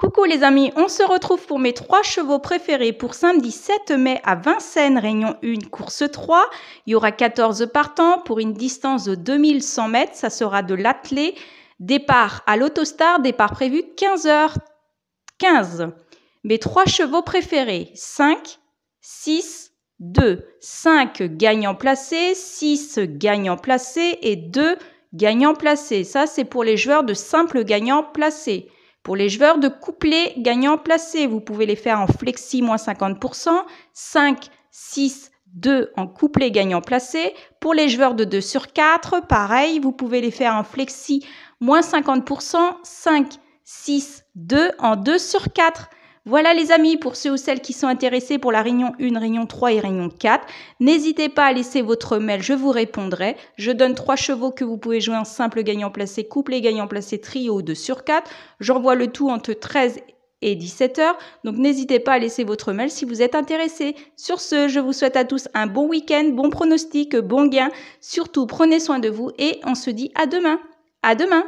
Coucou les amis, on se retrouve pour mes trois chevaux préférés pour samedi 7 mai à Vincennes, Réunion 1, course 3. Il y aura 14 partants pour une distance de 2100 mètres, ça sera de l'attelé. Départ à l'autostar, départ prévu 15h15. Mes trois chevaux préférés, 5, 6, 2. 5 gagnants placés, 6 gagnants placés et 2 gagnants placés. Ça c'est pour les joueurs de simples gagnants placés. Pour les joueurs de couplet gagnant placé, vous pouvez les faire en flexi moins 50%, 5, 6, 2 en couplet gagnant placé. Pour les joueurs de 2 sur 4, pareil, vous pouvez les faire en flexi moins 50%, 5, 6, 2 en 2 sur 4. Voilà les amis, pour ceux ou celles qui sont intéressés pour la réunion 1, réunion 3 et réunion 4, n'hésitez pas à laisser votre mail, je vous répondrai. Je donne trois chevaux que vous pouvez jouer en simple gagnant placé, couple et gagnant placé, trio 2 sur 4. J'envoie le tout entre 13 et 17h, donc n'hésitez pas à laisser votre mail si vous êtes intéressé. Sur ce, je vous souhaite à tous un bon week-end, bon pronostic, bon gain. Surtout, prenez soin de vous et on se dit à demain. À demain